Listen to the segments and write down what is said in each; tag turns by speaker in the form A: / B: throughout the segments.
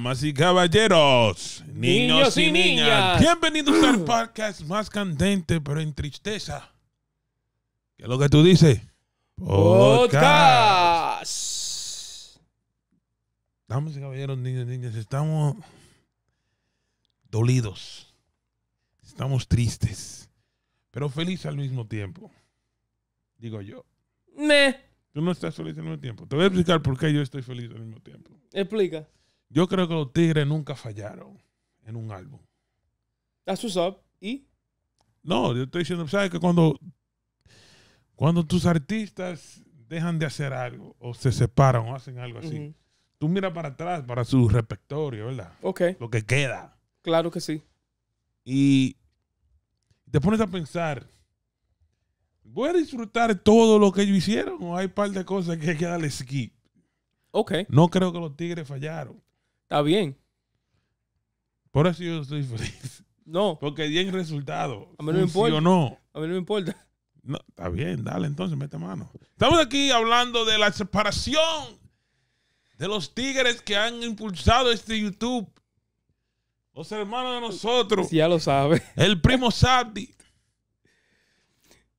A: Damas y caballeros, niños, y, niñas. bienvenidos al podcast más candente, pero en tristeza. ¿Qué es lo que tú dices? Podcast. Damas y caballeros, niños y niñas, estamos dolidos. Estamos tristes, pero felices al mismo tiempo. Digo yo. No. Tú no estás feliz al mismo tiempo. Te voy a explicar por qué yo estoy feliz al mismo tiempo. Explica. Yo creo que los Tigres nunca fallaron en un álbum.
B: That's what's up. ¿Y?
A: No, yo estoy diciendo, ¿sabes? Que cuando, cuando tus artistas dejan de hacer algo o se separan o hacen algo así, tú miras para atrás, para su repertorio, ¿verdad? Ok. Lo que queda. Claro que sí. Y te pones a pensar, ¿voy a disfrutar todo lo que ellos hicieron o hay un par de cosas que queda que skip? Ok. No creo que los Tigres fallaron. Está bien. Por eso yo estoy feliz. No. Porque di el resultado. A mí no me importa. A mí no me importa. No, está bien, dale entonces, mete mano. Estamos aquí hablando de la separación de los tigres que han impulsado este YouTube. Los hermanos de nosotros.
B: ya lo sabe. El primo
A: Sabdi.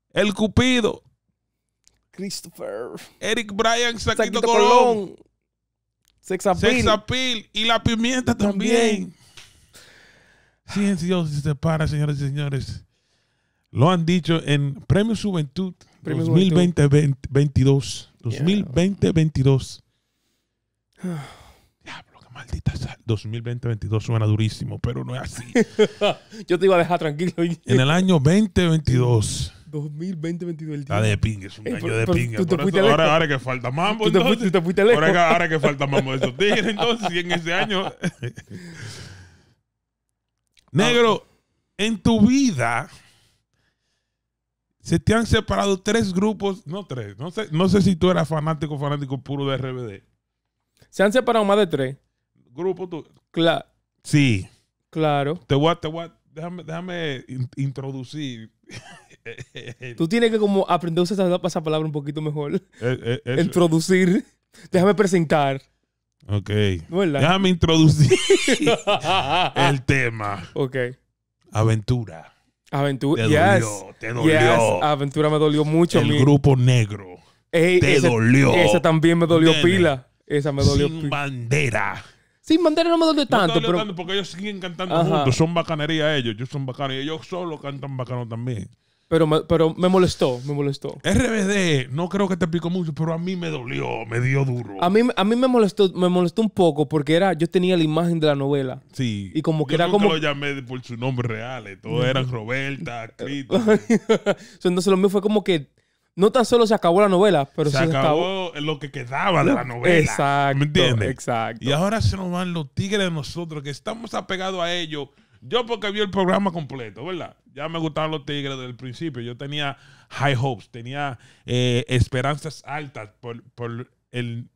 A: El Cupido. Christopher. Eric Bryan, Saquito, Colón. Sex appeal. Y la pimienta también. también. Dios se para, señores y señores. Lo han dicho en Premio Juventud 2020-2022. 2020-2022. Diablo, qué maldita sal. 2020-2022 suena durísimo, pero no es
B: así. Yo te iba a dejar tranquilo. en el año 2022 2020-2022. Ah, de pingue, es un eh, año de pinga. ahora, este. ahora
A: que falta mambo. Ahora que, este. ahora que falta mambo de entonces, en ese año. Negro, ah. en tu vida se te han separado tres grupos, no tres, no sé, no sé si tú eras fanático, fanático puro de RBD. Se han separado más de tres. Grupo tú. Claro. Sí. Claro. Te voy a, te déjame, déjame
B: introducir Tú tienes que como aprender a usar esa, palabra un poquito mejor. Eh, eh, introducir. Déjame presentar. Ok. Déjame introducir el tema. Ok.
A: Aventura.
B: Aventura. Te dolió. Te dolió. Aventura me dolió mucho. El grupo negro. te dolió. Esa también me dolió pila. Esa me dolió Sin bandera. Sin bandera no me dolió tanto. pero... porque ellos siguen cantando juntos.
A: Son bacanería ellos. Ellos son y Ellos solo
B: cantan bacano también. Pero me, pero me molestó, me molestó. RBD, no creo que te picó mucho, pero a mí me dolió, me dio duro. A mí, a mí me molestó, me molestó un poco porque era, yo tenía la imagen de la novela. Sí. Y como que era como. lo
A: llamé por su nombre real, eh, todos eran Roberta,
B: Cristo Entonces lo mío fue como que no tan solo se acabó la novela, pero se, acabó,
A: lo que quedaba de la novela. Exacto. ¿Me entiendes? Exacto. Y ahora
B: se nos van los
A: tigres de nosotros, que estamos apegados a ellos yo porque vi el programa completo, ¿verdad? Ya me gustaban los Tigres desde el principio. Yo tenía high hopes, tenía eh, esperanzas altas por, el,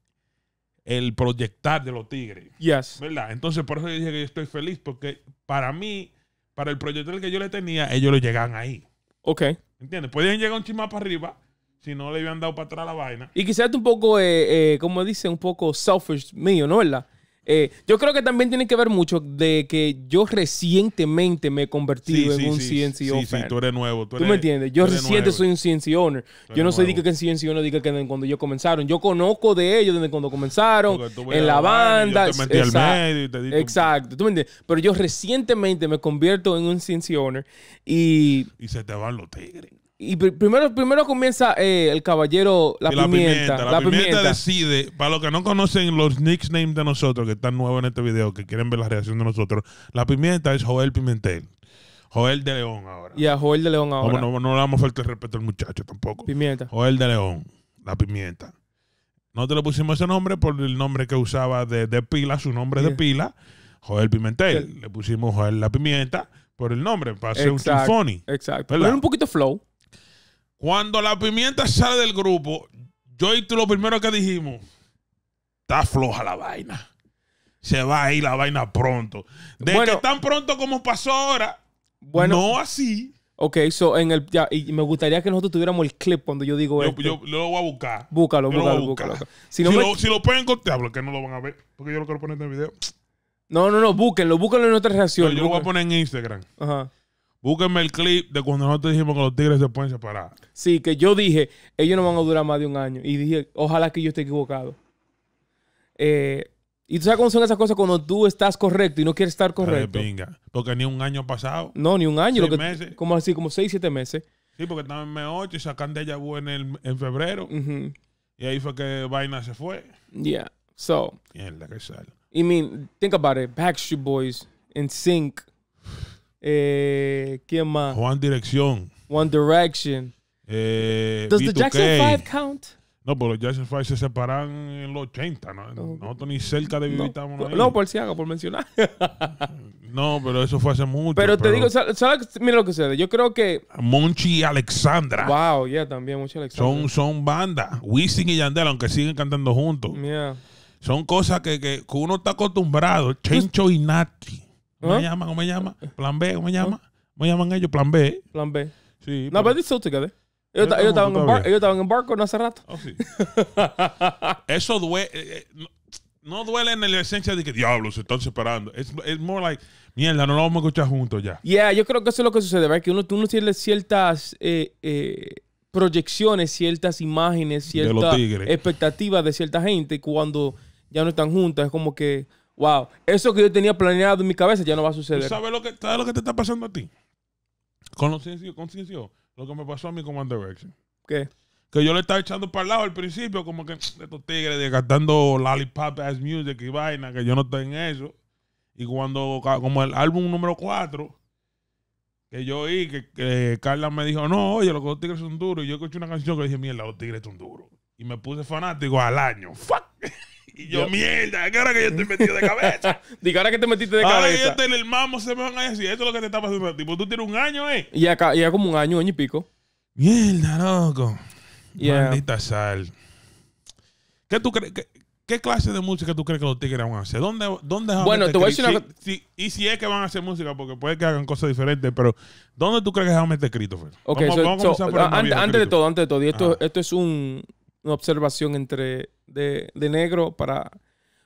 A: proyectar de los Tigres. Yes. ¿Verdad? Entonces por eso yo dije que yo estoy feliz porque para mí, para el proyectar que yo le tenía, ellos lo llegaban
B: ahí. Ok.
A: ¿Entiendes? Podían llegar un chisme para arriba, si no le habían dado para atrás la vaina.
B: Y quizás un poco, eh, eh, como dice, un poco selfish mío, ¿no? ¿Verdad? Eh, yo creo que también tiene que ver mucho de que yo recientemente me he convertido en un sí, owner sí,
A: tú eres nuevo. Tú, eres, me entiendes? Yo reciente
B: soy un CNC owner. Yo no soy de que en CNC owner diga que cuando ellos comenzaron. Yo conozco de ellos desde cuando comenzaron, en la banda. exacto, exacto, tú me entiendes. Pero yo recientemente me convierto en un CNC owner y... Y se te van los tigres. Y primero, primero comienza eh, el caballero la, pimienta, La, pimienta,
A: decide, para los que no conocen los nicknames de nosotros, que están nuevos en este video, que quieren ver la reacción de nosotros, la pimienta es Joel Pimentel. Joel de León ahora. Y a Joel de León ahora. No, no, le damos falta el respeto al muchacho tampoco. Pimienta. Joel de León, la pimienta. No te le pusimos ese nombre por el nombre que usaba de, de pila, su nombre de pila, Joel Pimentel. Le pusimos Joel la pimienta por el nombre, para ser un symphony. Exacto. Pero un poquito flow. Cuando la pimienta sale del grupo, yo y tú lo primero que dijimos, está floja la vaina. Se va a
B: ir la vaina pronto. De bueno, que
A: tan pronto como pasó ahora,
B: bueno, no así. Ok, so en el, ya, y me gustaría que nosotros tuviéramos el clip cuando yo digo yo, esto. Yo,
A: lo voy a buscar. Búscalo, búscalo, búscalo. Si, no lo, si, lo, pueden que no lo van a ver, porque yo lo quiero poner en
B: el video. No, no, no, búsquenlo, búsquenlo en otra reacciones. yo lo voy a poner en Instagram. Ajá. Búsquenme el clip de cuando nosotros dijimos que los tigres se pueden separar. Sí, que yo dije, ellos no van a durar más de un año. Y dije, ojalá que yo esté equivocado. Eh, y tú sabes cómo son esas cosas cuando tú estás correcto y no quieres estar correcto. Venga, porque ni un año pasado. No, ni un año. Como
A: así, como seis, siete meses. Sí, porque estaban en M8 y sacan de ella en, en febrero.
B: Y ahí fue que Vaina se fue. Yeah. So. Mierda, que sale. I mean, think about it. Backstreet Boys, SYNC. Eh, ¿Quién más? Juan
A: Dirección.
B: One Direction.
A: Eh, the Jackson 5 count? No, pero los Jackson 5 se separan en los 80, ¿no? no. ni cerca de vivir no. No, por si haga, por mencionar. no, pero eso fue hace mucho. Pero te digo,
B: ¿sabes? mira lo que sucede. Yo creo que...
A: Monchi y Alexandra.
B: Wow, ya también, Monchi y Alexandra. Son,
A: son bandas. Wisin y Yandel, aunque siguen cantando juntos. Son cosas que, que, uno está acostumbrado. Chencho y
B: Nati. ¿Cómo ¿Ah? llaman llama? ¿Cómo llama? Plan B, ¿cómo llama? ¿Cómo llaman ellos? Plan B. Plan B. Sí. No, pero still Ellos, ellos, estaban en en barco no hace rato. Oh, sí.
A: Eso duele. Eh, eh, no, duele en la esencia de que diablos se están separando. Es more like, mierda, no lo vamos a escuchar juntos ya.
B: Yeah, yo creo que eso es lo que sucede, ¿verdad? Que uno, tiene ciertas eh, proyecciones, ciertas imágenes, ciertas expectativas de cierta gente cuando ya no están juntas. Es como que wow, eso que yo tenía planeado en mi cabeza ya no va a suceder. sabes
A: lo que, sabes lo que te está pasando a ti? Con lo que me pasó a mí con One ¿Qué? Que yo le estaba echando para el lado al principio, como que estos tigres cantando lollipop as music y vaina, que yo no estoy en eso. Y cuando, como el álbum número 4, que yo oí, que, Carla me dijo, no, oye, los tigres son duros. Y yo escuché una canción que dije, mierda, los tigres son duros. Y me puse fanático al año. ¡Fuck! Y yo, ¡mierda! mierda, ¿qué ahora que yo estoy metido de cabeza?
B: Digo, ahora que te metiste de cabeza. Ahora que yo estoy
A: en el mamo, se me van a decir, esto es lo que te está pasando Tipo, pues tú tienes un año, ¿eh?
B: Y acá, ya como un año, año y pico. Mierda, loco. Maldita sal.
A: ¿Qué tú crees? ¿Qué, clase de música tú crees que los tigres van a hacer? ¿Dónde, dónde Bueno, te voy a decir una si, Y si es que van a hacer música, porque puede que hagan cosas diferentes, pero ¿dónde tú crees que van a meter Christopher? Ok, vamos, a Antes de
B: todo, antes de todo, y esto, esto es un, una observación entre de, negro para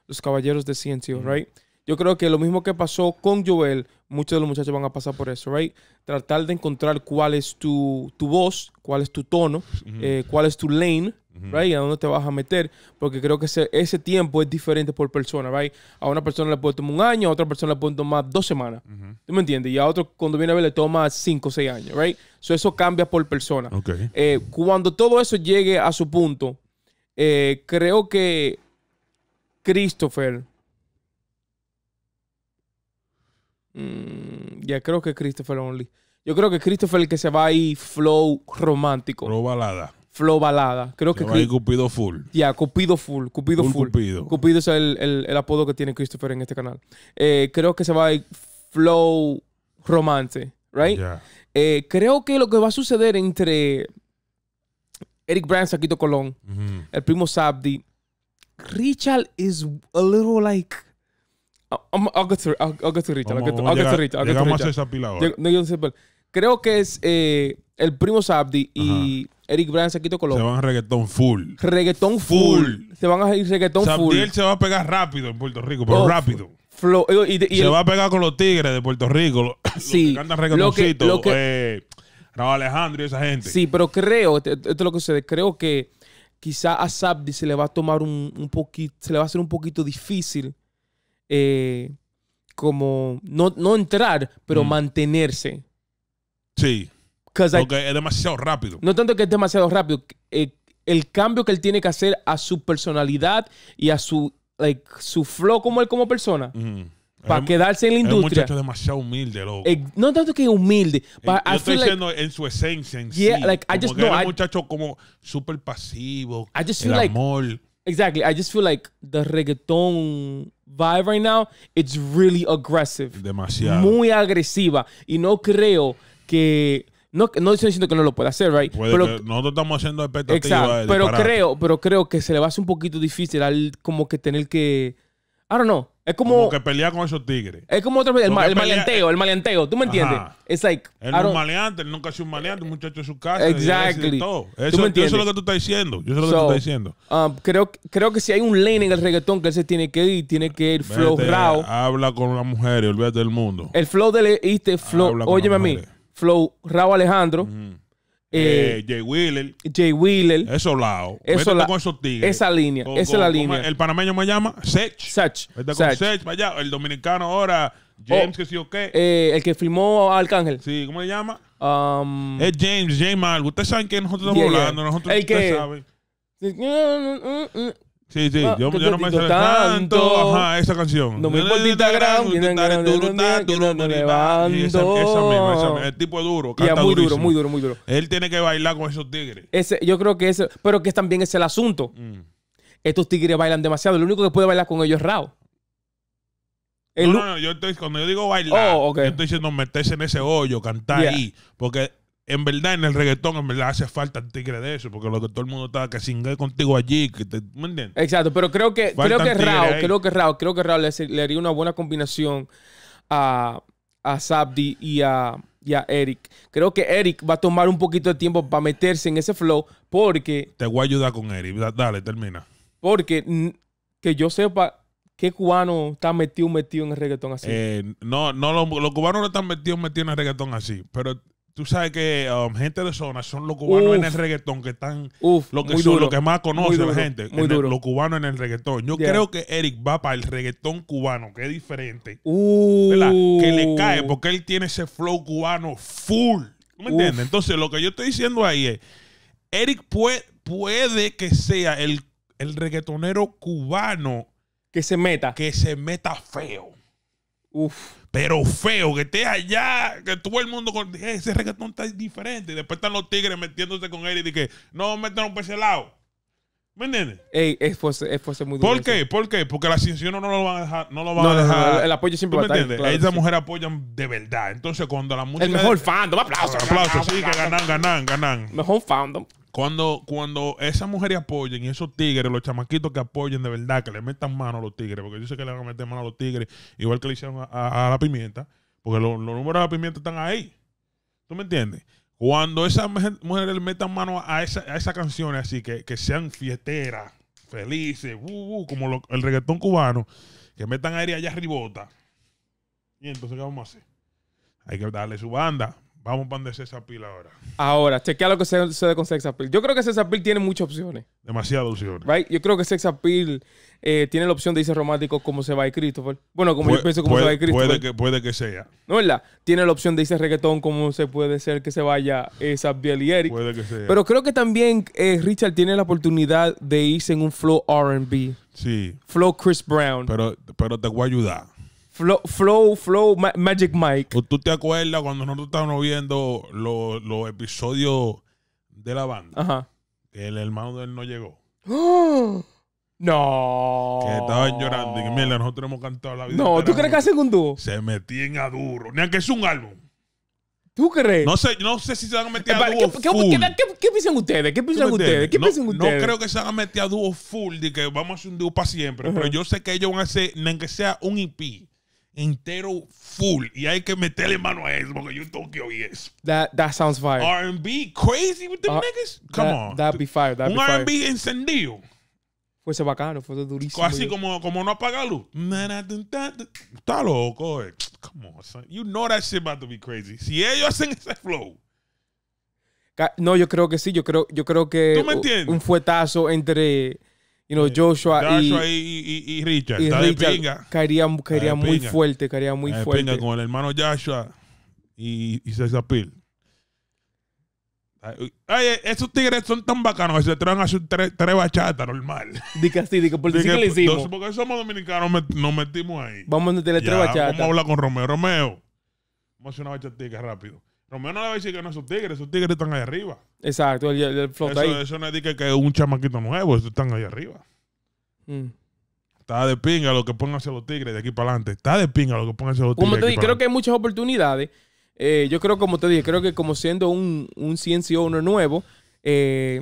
B: los caballeros de ciencia, right? Yo creo que lo mismo que pasó con Joel muchos de los muchachos van a pasar por eso, ¿right? Tratar de encontrar cuál es tu, voz, cuál es tu tono, eh, cuál es tu lane, ¿right? A dónde te vas a meter, porque creo que ese, tiempo es diferente por persona, ¿right? A una persona le puede tomar un año, a otra persona le puede tomar dos semanas, ¿tú me entiendes? Y a otro, cuando viene a ver, le toma cinco o seis años, ¿right? eso cambia por persona. Eh, cuando todo eso llegue a su punto, eh, creo que Christopher Mm, ya creo que Christopher Only. Yo creo que Christopher el que se va a ahí flow romántico. Flow balada. Flow balada. Creo que. Cupido full. Ya, Cupido full. Cupido full. Cupido. es el, el, apodo que tiene Christopher en este canal. Eh, creo que se va ahí flow romance, right? Eh, creo que lo que va a suceder entre Eric Brand Saquito Colón, el primo Sabdi, Richard is a little like Ah, I'll, get to, to Richard. I'll get to, I'll get to Richard. to Llegamos Richard. a esa pila ahora. No, yo no sé, pero creo que es eh, el primo Sabdi y Eric Bryan se quitó Se van a
A: reggaetón full.
B: Reggaetón full. Se van a ir reggaetón Sabdiel full. se va a pegar rápido en Puerto Rico, pero oh, rápido.
A: Flow. Eh, y, y- y se va a pegar con los tigres de Puerto Rico. Los,
B: que cantan lo reggaetoncito. lo que- eh, Alejandro y esa gente. Sí, pero creo, esto esto es lo que sucede, creo que quizá a Sabdi se le va a tomar un, un poquito, se le va a hacer un poquito difícil eh, como no, no entrar, pero mm. mantenerse. Sí. Porque es demasiado rápido. No tanto que es demasiado rápido. Eh, el cambio que él tiene que hacer a su personalidad y a su, like, su flow como él como persona. Mm. Para quedarse en la industria. Es un muchacho demasiado
A: humilde, loco.
B: Eh, no tanto que humilde. yo estoy diciendo
A: en su esencia, en sí. no,
B: muchacho como súper pasivo. I just el amor. Exactly. I just feel like the reggaeton vibe right now, it's really aggressive. Demasiado. Muy agresiva. Y no creo que. No, no estoy diciendo que no lo pueda hacer, right? Puede pero, nosotros estamos haciendo expectativas. Exacto. Pero creo, pero creo que se le va a hacer un poquito difícil al como que tener que. I don't know. Es como, que pelea con esos tigres. Es como otro, el, el maleanteo, eh, el maleanteo. ¿Tú me entiendes? Es like. El no maleante,
A: él nunca ha sido un maleante, un muchacho de su casa. Exactly. Eso, ¿Tú me entiendes? es lo que tú estás diciendo. Yo sé lo que tú estás diciendo.
B: Um, creo, creo que si hay un lane en el reggaetón que él se tiene que ir, tiene que ir flow rao.
A: Habla con una mujer y olvídate del mundo.
B: El flow de este flow. oye óyeme a Flow rao Alejandro. Eh, eh, Jay Wheeler. Jay Wheeler. Eso lado. Eso con esos tigres. Esa línea. esa es la línea. El
A: panameño me llama Sech. Sech. Vete con Sech El dominicano ahora, oh, James, que sí o qué. Eh, el que firmó Arcángel. Sí, ¿cómo se llama? Um, es James, James algo. Ustedes saben que nosotros estamos hablando. Nosotros, el que, ustedes saben. Sí, sí, yo, no me sale tanto. Ajá, esa canción. No me importa
B: duro, no levanto. Esa, misma, esa misma. El tipo
A: es duro, canta muy duro, muy duro, muy duro. Él
B: tiene que bailar con esos tigres. Ese, yo creo que ese, pero que también es el asunto. Mm. Estos tigres bailan demasiado. Lo único que puede bailar con ellos es Rao. No,
A: no, yo estoy, cuando yo digo bailar, oh, yo estoy diciendo meterse en ese hoyo, cantar ahí. Porque en verdad, en el reggaetón, en verdad hace falta el tigre de eso, porque lo que todo el mundo está que contigo allí, que te, entiendes?
B: Exacto, pero creo que, creo que Rao, creo que Rao, creo que Rao le, haría una buena combinación a, a Sabdi y a, y Eric. Creo que Eric va a tomar un poquito de tiempo para meterse en ese flow, porque. Te voy a ayudar con Eric, dale, termina. Porque que yo sepa, ¿Qué cubano está metido, metido en el reggaetón así? Eh,
A: no, no, los, cubanos no están metidos, metidos en el reggaetón así. Pero tú sabes que um, gente de zona son los cubanos en el reggaetón que están lo que son, que más conocen la gente, los cubanos en el reggaetón. Yo creo que Eric va para el reggaetón cubano, que es diferente. Que le cae uh. porque él tiene ese flow cubano full. ¿Me entiendes? Entonces, lo que yo estoy diciendo ahí es Eric puede, que sea el, el reggaetonero cubano que se meta. Que se meta feo. Uf. Pero feo, que esté allá, que todo el mundo con eh, ese reggaetón está diferente. Y después están los tigres metiéndose con él y dije, que no metan un ese lado. ¿Me entiendes? Ey, es fuese, es muy duro ¿Por qué? ¿Por qué? Porque la ciencia no, lo van a dejar. No lo van a dejar. el apoyo siempre va a estar. Esas mujeres apoyan de verdad. Entonces, cuando la mujer. El mejor fandom. Aplausos. Aplausos. Sí, que ganan, ganan, ganan. Mejor fandom. Cuando, cuando esas mujeres apoyen y esos tigres, los chamaquitos que apoyen de verdad, que le metan mano a los tigres, porque yo sé que le van a meter mano a los tigres, igual que le hicieron a, la pimienta, porque los números de la pimienta están ahí. ¿Tú me entiendes? Cuando esas mujeres le metan mano a esas a canciones así, que, sean fiesteras, felices, uh, uh, como el reggaetón cubano, que metan aire allá arribota. Y entonces, ¿qué vamos a hacer?
B: Hay que darle su banda.
A: Vamos para de César Pil ahora.
B: Ahora, chequea lo que sucede con César Pil. Yo creo que César Pil tiene muchas opciones. Demasiadas opciones. Yo creo que César Pil eh, tiene la opción de irse romántico como se va y Christopher. Bueno, como yo pienso como se va y Christopher. Puede que, puede que sea. ¿No es verdad? Tiene la opción de irse reggaetón como se puede ser que se vaya Sabiel eh, y Eric. Puede que sea. Pero creo que también eh, Richard tiene la oportunidad de irse en un flow R&B. Sí. Flow Chris Brown. Pero, pero te voy a ayudar.
A: Flow, Flow, Magic Mike. Pues, ¿Tú te acuerdas cuando nosotros estábamos viendo los, episodios de la banda? Ajá. Que el hermano de él no llegó. No. Que estaban llorando. Y que, mira, nosotros hemos cantado la vida. No, ¿tú crees que hacen un dúo? Se metían a duro. Ni aunque es un álbum. ¿Tú crees? No sé, no sé si se
B: van a meter a eh, dúo ¿qué, full. ¿qué, piensan ustedes? ¿Qué piensan ustedes? no, creo que
A: se van a meter a dúo full de que vamos a hacer un dúo para siempre. Pero yo sé que ellos van a hacer, ni que sea un IP. E entero full y hay que meterle mano a eso porque yo en Tokio y eso.
B: That, that sounds fire.
A: R&B crazy with them ah, niggas? Come on. That'd
B: be fire. Un R&B
A: encendido.
B: Fuese bacano, Fue durísimo. Así
A: como, como no apaga luz.
B: Está loco. Eh.
A: Come on, son. You know that shit about to be crazy. Si ellos hacen ese flow.
B: No, yo creo que sí. Yo creo, yo creo que ¿Tú me entiendes? un fuetazo entre you know, Joshua, y, Richard, y Caería, muy fuerte, caería muy fuerte. Pinga con
A: el hermano Joshua y, César Pil. Ay, esos tigres son tan bacanos que se traen a sus tres, bachatas normal. Dice así, dice por decir que, hicimos. porque somos dominicanos, nos metimos ahí. Vamos a meterle tres bachatas. Vamos a hablar con Romeo. Romeo, vamos a hacer una bachatica rápido. Romeo no le va a decir que no son tigres, esos tigres están ahí arriba. Exacto, el, el eso, ahí. Eso no es que es un chamaquito nuevo, esos están ahí
B: arriba. Mm.
A: Está de pinga lo que pónganse los tigres de aquí para adelante. Está de pinga lo que pónganse los tigres. Como te dije, creo
B: que hay muchas oportunidades. Eh, yo creo, como te dije, creo que como siendo un, un nuevo, eh,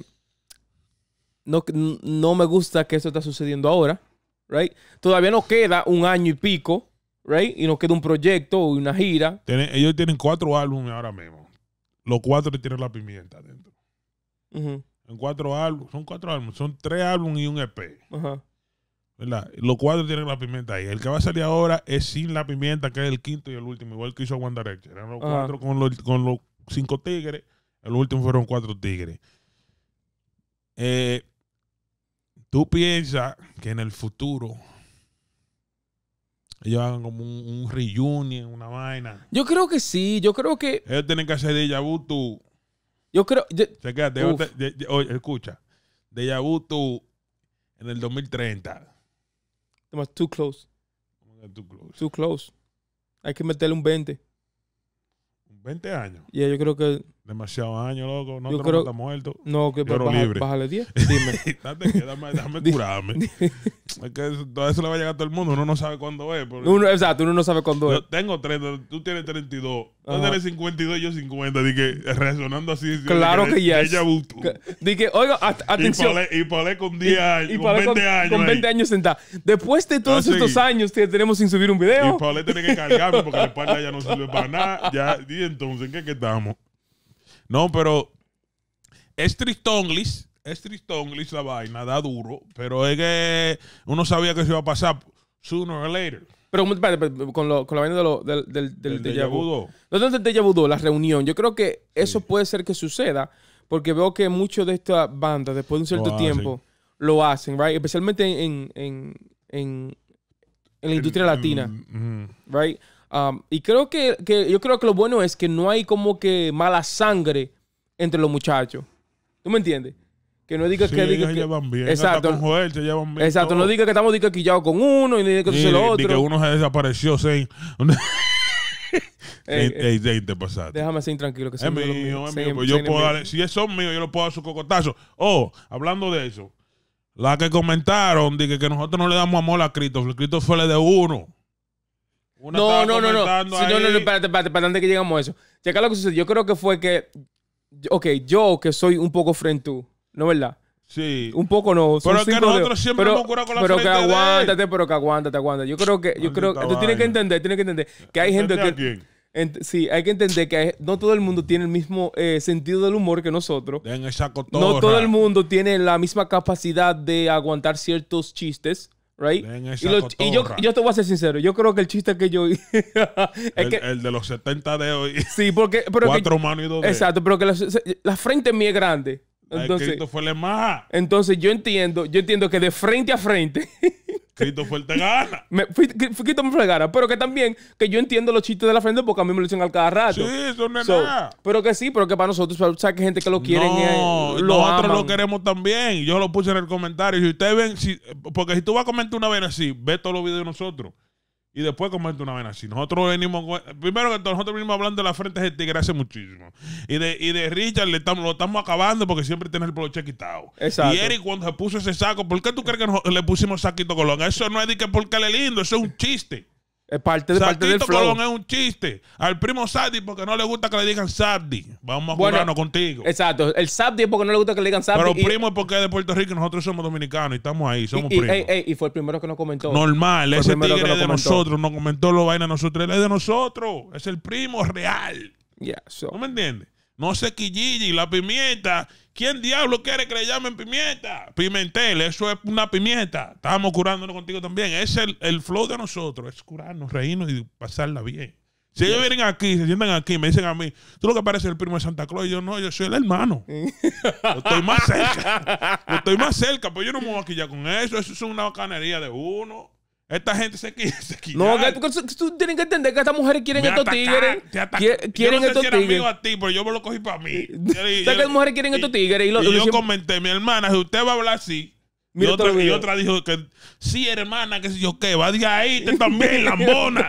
B: no, no me gusta que eso está sucediendo ahora. Right? Todavía nos queda un año y pico y nos queda un proyecto o una gira.
A: ellos tienen cuatro álbumes ahora mismo. Los cuatro tienen la pimienta dentro. En cuatro álbumes, son cuatro álbumes, son tres álbumes y un EP. Los cuatro tienen la pimienta ahí. El que va a salir ahora es sin la pimienta, que es el quinto y el último, igual que hizo Wanda Eran los cuatro con los, cinco tigres. El último fueron cuatro tigres. Eh, tú piensas que en el futuro ellos hagan como un, un, reunion, una vaina.
B: Yo creo que sí, yo creo que.
A: Ellos tienen que hacer de vu tú. Yo creo. de, oye, escucha. Deja vu tú en el 2030.
B: Too close. Too close. Too close. Hay que meterle un 20. ¿Un 20 años? Ya, yo creo que. Demasiados años, loco. No, yo creo, que está muerto. No, que pero libre. bájale 10. Dime. Date dame, déjame curarme. todo eso le va a llegar a todo el mundo. Uno no sabe cuándo es. Uno, exacto, uno no sabe cuándo es.
A: tengo 30, tú tienes 32. Tú tienes 52, yo 50. Dije, resonando así. Claro que, ya. Ella butó.
B: Dije, oiga, atención. Y
A: palé, con 10 años, y, con 20 años. Con 20
B: años sentada. Después de todos ah, estos años que tenemos sin subir un video. Y palé tiene que cargarme porque la espalda ya no sirve para nada. Ya, y entonces, ¿en qué, qué estamos?
A: No, pero es Tristonglis, es Tristonglis la vaina, da duro,
B: pero es que uno sabía que se iba a pasar sooner or later. Pero, con, la vaina de del, del, del, la reunión. Yo creo que eso puede ser que suceda porque veo que muchos de estas bandas, después de un cierto tiempo, lo hacen, right? Especialmente en, en la industria latina, right? y creo que, que, yo creo que lo bueno es que no hay como que mala sangre entre los muchachos. ¿Tú me entiendes? Que no diga que diga que llevan bien, exacto, con Joel, se llevan bien exacto, no diga que estamos diga con uno y ni que sí, el otro. y que uno
A: se desapareció, sin Ey, ey, Déjame
B: ser tranquilo que es pues yo puedo si
A: son míos, yo le puedo dar su cocotazo. Oh, hablando de eso, la que comentaron, dije que nosotros no le damos amor a Cristo fue el de uno
B: no, no, no, no. no, no, no, espérate, espérate, espérate, antes que llegamos a eso. lo que Yo creo que fue que, ok, yo que soy un poco frente tú, ¿no verdad? Sí. Un poco no. Pero que nosotros siempre pero, con la Pero que aguántate, pero que aguántate, aguántate. Yo creo que, yo creo que, tú tienes que entender, tienes que entender que hay gente que... sí, hay que entender que no todo el mundo tiene el mismo eh, sentido del humor que nosotros. no todo el mundo tiene la misma capacidad de aguantar ciertos chistes. Y, yo, te voy a ser sincero, yo creo que el chiste que yo el, de los 70 de hoy. Sí, porque pero que, manos y dos. Exacto, pero que la, la frente mía es grande. Entonces, fue Entonces yo entiendo, yo entiendo que de frente a frente. Cristo fue el te gana. Cristo me gana, pero que también, que yo entiendo los chistes de la frente porque a mí me lo dicen al cada rato. Sí, son es Pero que sí, pero que para nosotros, o sea, que gente que lo quiere No, eh, lo nosotros lo queremos también. Yo lo puse en el comentario.
A: Si ustedes ven, porque si tú vas a comentar una vez así, ve todos los videos de nosotros y después comerte una vaina así. Nosotros venimos, primero que nosotros venimos hablando de la frente de tigre hace muchísimo. Y de, y de Richard le estamos, lo estamos acabando porque siempre tiene el poloche quitado. Exacto. Y Eric cuando se puso ese saco, ¿por qué tú crees que le pusimos saquito colón? Eso no es de que porque le lindo, eso es un chiste. Es parte, de del flow. Colón es un chiste. Al primo Sadi porque no le gusta que le digan Sadi. Vamos a bueno, contigo.
B: Exacto. El Sadi es porque no le gusta que le digan Sadi. Pero el primo
A: es porque es de Puerto Rico y nosotros somos dominicanos y estamos ahí, somos y,
B: y fue el primero que nos comentó. Normal, ese tigre es de nosotros,
A: nos comentó los vaina nosotros, él es de nosotros. Es el primo real. ¿Tú ¿No me entiendes? No sé quilligi, la pimienta. ¿Quién diablo quiere que le llamen pimienta? Pimentel, eso es una pimienta. Estamos curándonos contigo también. Es el, flow de nosotros, es curarnos, reírnos y pasarla bien. Si ellos vienen aquí, se sientan aquí, me dicen a mí, tú lo que parece el primo de Santa Claus, yo no, yo soy el hermano. estoy más cerca. estoy más cerca, pues yo no me voy a quillar con eso. Eso es una bacanería de uno. Esta gente se quiere. no, porque tú
B: tienes que entender que estas mujeres quieren estos tigres. Quieren, yo no sé estos Amigo a ti, pero yo me lo cogí para mí.
A: O mujeres quieren estos tigres. Y, yo comenté, mi hermana, si usted va a hablar así. Y otra, dijo que sí, hermana, que si yo qué, va de ahí, te también, lambona.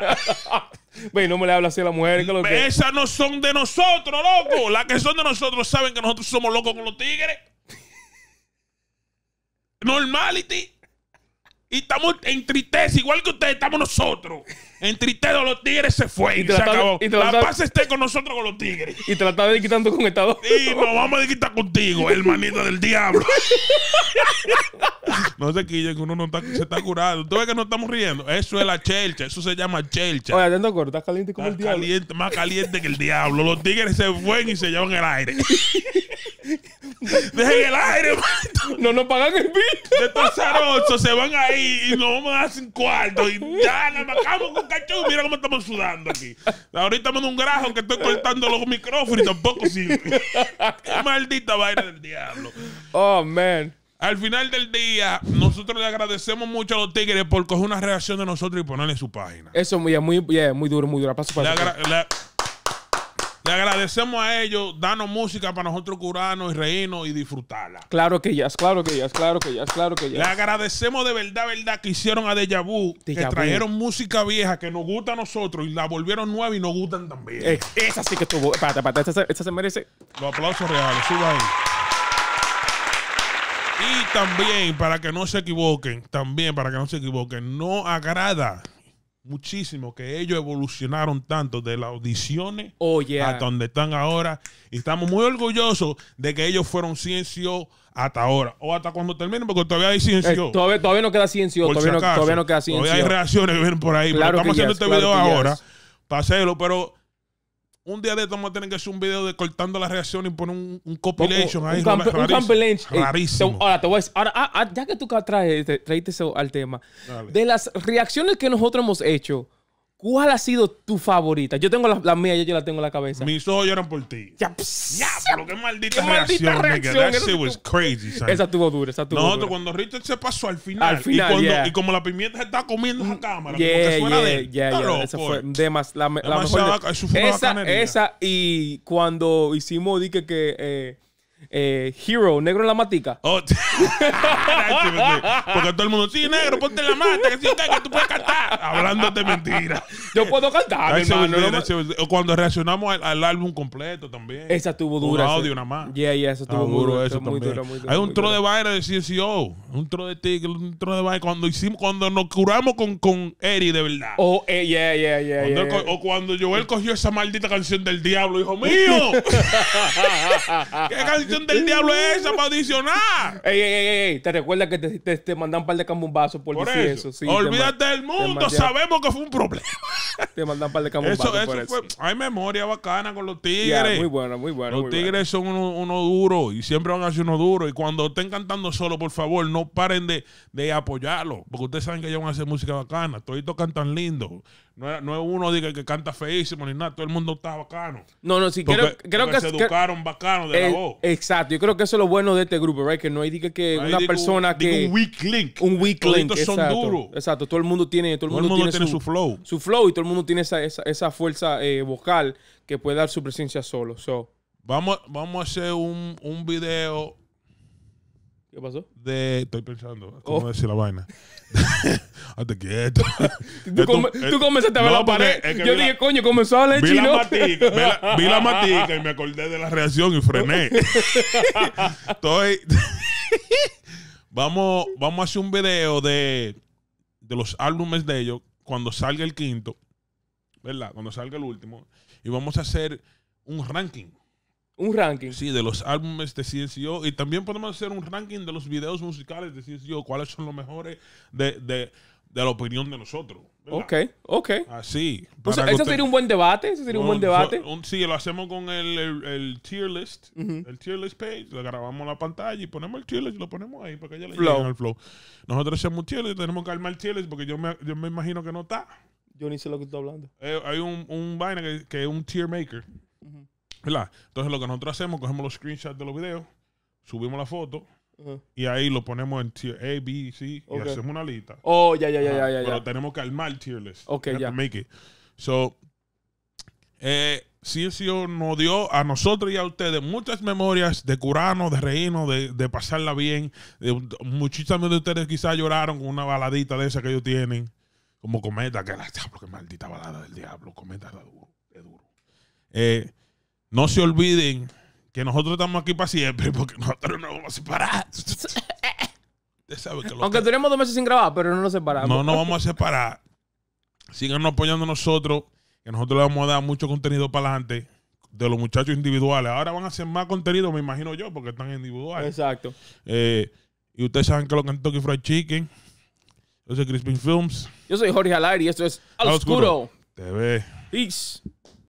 B: Ve, no me le habla así a la mujer. Que Esas
A: no son de nosotros, loco. Las que son de nosotros saben que nosotros somos locos con los tigres. Normality. Y estamos en tristeza, igual que ustedes estamos nosotros. En todos los tigres se fue y, se acabó. la paz esté con nosotros con los tigres.
B: Y te la de quitando con
A: Estado. Sí, nos vamos a quitar contigo, hermanito del diablo. no se quilla que uno no está, se está curando. Tú ves que no estamos riendo. Eso es la chelcha. Eso se llama chelcha. Oye,
B: atento corto, estás caliente como el diablo.
A: más caliente que el diablo. Los tigres se fueron y se llevan el aire. Dejen el aire, manito. No nos pagan el bill. De estos se van ahí y nos vamos a dar sin cuarto. Y ya, la marcamos con Mira cómo estamos sudando aquí. Ahorita estamos en un grajo que estoy cortando los micrófonos y tampoco sirve. Qué maldita vaina del diablo. Oh, man. Al final del día, nosotros le agradecemos mucho a los tigres por coger una reacción de nosotros y ponerle su página.
B: Eso es muy, muy, muy duro, muy duro. Paso, paso,
A: le agradecemos a ellos, danos música para nosotros curarnos y reírnos y disfrutarla. Claro que ya, claro que ya, claro que ya, claro que ya. Le agradecemos de verdad, verdad, que hicieron a Deja Vu, que trajeron música vieja que nos gusta a nosotros y la volvieron nueva y nos gustan también. Es, eh,
B: esa sí que estuvo. Espérate, espérate, Esa se merece.
A: Los aplausos reales, suba ahí. Y también, para que no se equivoquen, también para que no se equivoquen, no agrada muchísimo que ellos evolucionaron tanto de las audiciones oh, a hasta donde están ahora. Y estamos muy orgullosos de que ellos fueron ciencio hasta ahora. O hasta cuando terminen, porque todavía hay eh, ciencio.
B: todavía, no queda ciencio. Todavía, no, todavía, no, queda ciencio. Todavía hay reacciones que vienen por ahí. pero estamos haciendo este video ahora
A: para hacerlo. Pero un día de esto vamos a tener que hacer un video de cortando las reacciones y poner un, un compilation ahí. Un, camp rarísimo. un
B: ahora, te voy a, ahora ah, ah, ya que tú traes, traíste eso al tema, de las reacciones que nosotros hemos hecho, ¿Cuál ha sido tu favorita? Yo tengo la, la mía, yo, yo la tengo en la cabeza. Mis ojos lloran por ti. Ya, ya
A: pero qué maldita, qué reacción, maldita reacción, nigga. That was
B: crazy, son. Esa tuvo dura, esa tuvo Nosotros, dura.
A: cuando Richard se pasó al final, al final y, cuando, yeah. y como la pimienta se está comiendo esa cámara, yeah, suena yeah, de Yeah, yeah, esa fue
B: de más, la, la, mejor. esa, esa y cuando hicimos, dije que... Eh, eh, Hero, negro en la matica. Oh, porque todo el mundo, sí, negro, ponte la mata, que si sí, que tú puedes cantar. hablando de mentira.
A: Yo puedo cantar, O Cuando reaccionamos al, álbum completo
B: también. Esa estuvo dura. Un audio nada más. Yeah, yeah, eso
A: estuvo ah, duro. Eso muy duro, Hay un tro de baile de CCO. Un tro de tigre, un tro de baile. Cuando hicimos, cuando nos curamos con, con Eri, de verdad. Oh, eh, yeah, yeah, yeah, O cuando Joel cogió esa maldita canción del diablo, hijo mío.
B: ¿Qué canción? del diablo es esa para adicionar? ¿Te recuerdas que te, te, mandan un par de camumbazos por, eso? Olvídate del mundo, sabemos que fue un problema. Te mandan un par de cambumbazos por
A: Hay memoria bacana con los tigres. muy buena, muy Los tigres son unos uno duros y siempre van a ser unos duros. Y cuando estén cantando solo, por favor, no paren de, de apoyarlo. Porque ustedes saben que ellos van a hacer música bacana. Toditos cantan lindo. No, es no uno que, que canta feísimo ni nada, todo el mundo está bacano. No, no, si porque, creo, creo porque que se educaron
B: bacano de la eh, voz. Exacto, yo creo que eso es lo bueno de este grupo, right? Que no hay diga que una persona que. Un weak link. Un weak link. Exacto, duros. Exacto, todo el mundo tiene, todo el mundo, tiene, su, flow. Su flow y todo el mundo tiene esa, esa, fuerza eh, vocal que puede dar su presencia solo. Vamos, vamos a hacer un, un video ¿Qué pasó? De, estoy pensando, ¿cómo oh. decir
A: la vaina? Hazte quieto. Tú, tú eh, comenzaste a ver la pared. Yo dije, coño, comenzó a hablar vi chino. La matica, vi, la, vi la matica y me acordé de la reacción y frené. estoy... vamos, vamos a hacer un video de, de los álbumes de ellos cuando salga el quinto, ¿verdad? Cuando salga el último. Y vamos a hacer un ranking un ranking. Sí, de los álbumes de CSGO. Y también podemos hacer un ranking de los videos musicales de CSGO. ¿Cuáles son los mejores de, la opinión de nosotros? Ok, ok. Así. eso sería un buen debate. Eso sería un, buen debate. sí, lo hacemos con el, el, tier list. El tier list page. Lo grabamos la pantalla y ponemos el tier list lo ponemos ahí para que ella le flow. llegue flow. Nosotros hacemos tier list. Tenemos que armar el tier list porque yo me, imagino que no está. Yo ni sé lo que estoy hablando. Eh, hay un, un vaina que, es un tier maker. Entonces lo que nosotros hacemos, cogemos los screenshots de los videos, subimos la foto y ahí lo ponemos en tier A, B, C y hacemos una lista. Oh, ya, ya, ya, ya, ya. Pero tenemos que armar tier list. Ok, ya. Make it. So, eh, CSO nos dio a nosotros y a ustedes muchas memorias de curarnos, de reino, de, pasarla bien. De, muchísimos de ustedes quizás lloraron con una baladita de esa que ellos tienen, como Cometa, que la maldita balada del diablo, Cometa es duro. Es duro. Eh, no se olviden que nosotros estamos aquí para siempre porque nosotros no vamos a separar.
B: Aunque tenemos dos meses sin grabar, pero no nos separamos. No no vamos a
A: separar. Sigan apoyando nosotros, que nosotros le vamos a dar mucho contenido para adelante de los muchachos individuales. Ahora van a hacer más contenido, me imagino yo, porque están individuales. Exacto. Eh, y ustedes saben que lo Kentucky Fried Chicken. Yo soy Crispin Films.
B: Yo soy Jorge Alari y esto es Al Oscuro. Oscuro. TV. Peace.